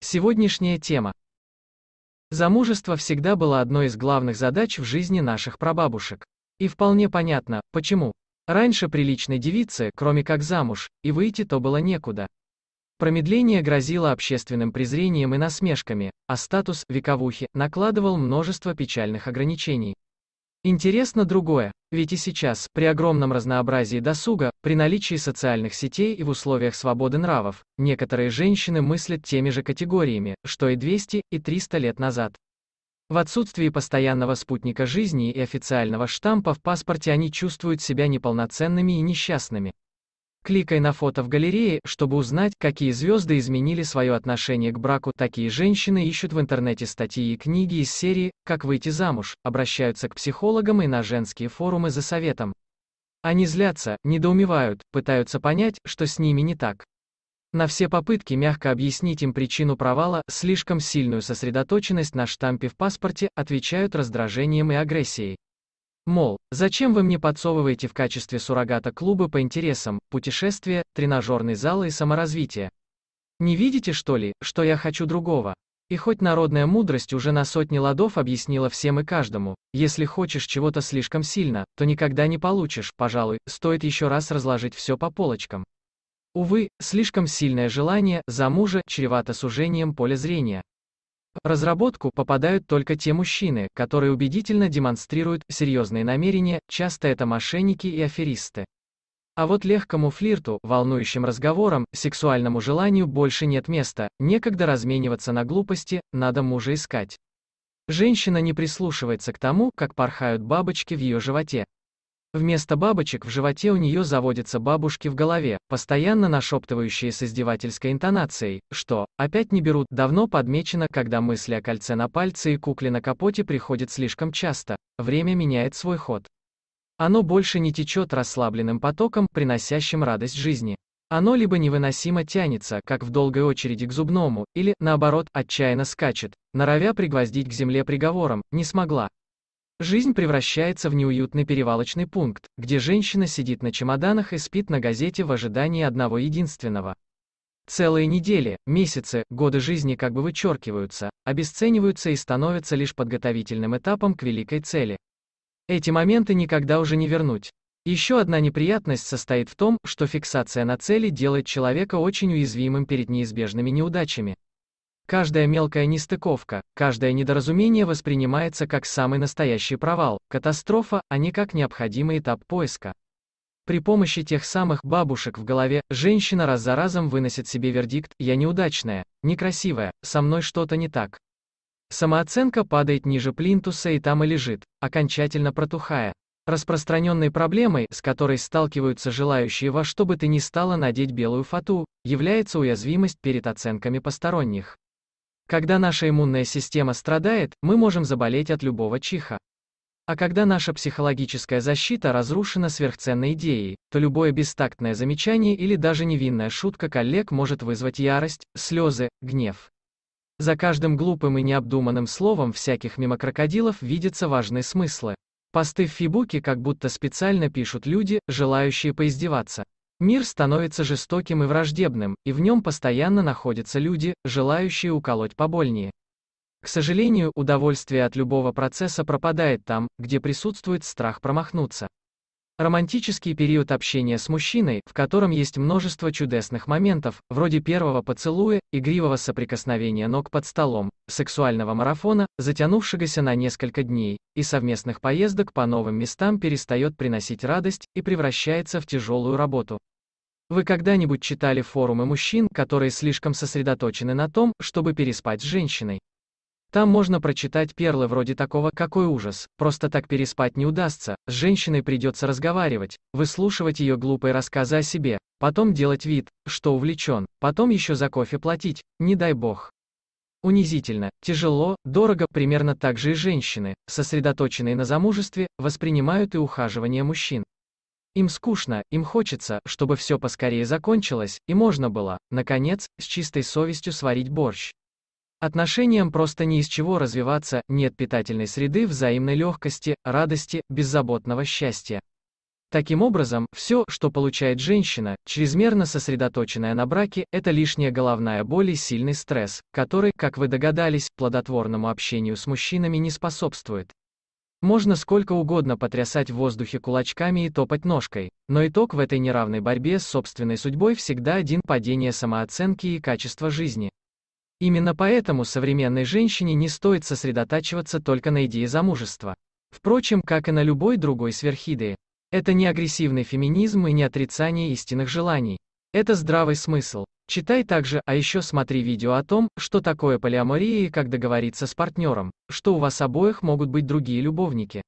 Сегодняшняя тема. Замужество всегда было одной из главных задач в жизни наших прабабушек. И вполне понятно, почему. Раньше приличной девице, кроме как замуж, и выйти то было некуда. Промедление грозило общественным презрением и насмешками, а статус «вековухи» накладывал множество печальных ограничений. Интересно другое. Ведь и сейчас, при огромном разнообразии досуга, при наличии социальных сетей и в условиях свободы нравов, некоторые женщины мыслят теми же категориями, что и 200 и 300 лет назад. В отсутствии постоянного спутника жизни и официального штампа в паспорте они чувствуют себя неполноценными и несчастными. Кликай на фото в галерее, чтобы узнать, какие звезды изменили свое отношение к браку. Такие женщины ищут в интернете статьи и книги из серии «Как выйти замуж», обращаются к психологам и на женские форумы за советом. Они злятся, недоумевают, пытаются понять, что с ними не так. На все попытки мягко объяснить им причину провала, слишком сильную сосредоточенность на штампе в паспорте, отвечают раздражением и агрессией. Мол, зачем вы мне подсовываете в качестве суррогата клубы по интересам, путешествия, тренажерный зал и саморазвитие? Не видите, что ли, что я хочу другого? И хоть народная мудрость уже на сотни ладов объяснила всем и каждому, если хочешь чего-то слишком сильно, то никогда не получишь, пожалуй, стоит еще раз разложить все по полочкам. Увы, слишком сильное желание за мужа чревато сужением поля зрения разработку попадают только те мужчины, которые убедительно демонстрируют серьезные намерения, часто это мошенники и аферисты. А вот легкому флирту, волнующим разговорам, сексуальному желанию больше нет места, некогда размениваться на глупости, надо мужа искать. Женщина не прислушивается к тому, как порхают бабочки в ее животе. Вместо бабочек в животе у нее заводятся бабушки в голове, постоянно нашептывающие с издевательской интонацией, что «опять не берут» давно подмечено, когда мысли о кольце на пальце и кукле на капоте приходят слишком часто, время меняет свой ход. Оно больше не течет расслабленным потоком, приносящим радость жизни. Оно либо невыносимо тянется, как в долгой очереди к зубному, или, наоборот, отчаянно скачет, норовя пригвоздить к земле приговором «не смогла», Жизнь превращается в неуютный перевалочный пункт, где женщина сидит на чемоданах и спит на газете в ожидании одного единственного. Целые недели, месяцы, годы жизни как бы вычеркиваются, обесцениваются и становятся лишь подготовительным этапом к великой цели. Эти моменты никогда уже не вернуть. Еще одна неприятность состоит в том, что фиксация на цели делает человека очень уязвимым перед неизбежными неудачами. Каждая мелкая нестыковка, каждое недоразумение воспринимается как самый настоящий провал, катастрофа, а не как необходимый этап поиска. При помощи тех самых бабушек в голове, женщина раз за разом выносит себе вердикт «я неудачная, некрасивая, со мной что-то не так». Самооценка падает ниже плинтуса и там и лежит, окончательно протухая. Распространенной проблемой, с которой сталкиваются желающие во что бы то ни стало надеть белую фату, является уязвимость перед оценками посторонних. Когда наша иммунная система страдает, мы можем заболеть от любого чиха. А когда наша психологическая защита разрушена сверхценной идеей, то любое бестактное замечание или даже невинная шутка коллег может вызвать ярость, слезы, гнев. За каждым глупым и необдуманным словом всяких мимо крокодилов видятся важные смыслы. Посты в Фейбуке как будто специально пишут люди, желающие поиздеваться. Мир становится жестоким и враждебным, и в нем постоянно находятся люди, желающие уколоть побольнее. К сожалению, удовольствие от любого процесса пропадает там, где присутствует страх промахнуться. Романтический период общения с мужчиной, в котором есть множество чудесных моментов, вроде первого поцелуя, игривого соприкосновения ног под столом, сексуального марафона, затянувшегося на несколько дней, и совместных поездок по новым местам перестает приносить радость и превращается в тяжелую работу. Вы когда-нибудь читали форумы мужчин, которые слишком сосредоточены на том, чтобы переспать с женщиной? Там можно прочитать перлы вроде такого «Какой ужас, просто так переспать не удастся, с женщиной придется разговаривать, выслушивать ее глупые рассказы о себе, потом делать вид, что увлечен, потом еще за кофе платить, не дай бог». Унизительно, тяжело, дорого, примерно так же и женщины, сосредоточенные на замужестве, воспринимают и ухаживание мужчин. Им скучно, им хочется, чтобы все поскорее закончилось, и можно было, наконец, с чистой совестью сварить борщ. Отношениям просто не из чего развиваться, нет питательной среды взаимной легкости, радости, беззаботного счастья. Таким образом, все, что получает женщина, чрезмерно сосредоточенная на браке, это лишняя головная боль и сильный стресс, который, как вы догадались, плодотворному общению с мужчинами не способствует. Можно сколько угодно потрясать в воздухе кулачками и топать ножкой, но итог в этой неравной борьбе с собственной судьбой всегда один – падение самооценки и качества жизни. Именно поэтому современной женщине не стоит сосредотачиваться только на идее замужества. Впрочем, как и на любой другой сверхидее. Это не агрессивный феминизм и не отрицание истинных желаний. Это здравый смысл. Читай также, а еще смотри видео о том, что такое полиамория и как договориться с партнером, что у вас обоих могут быть другие любовники.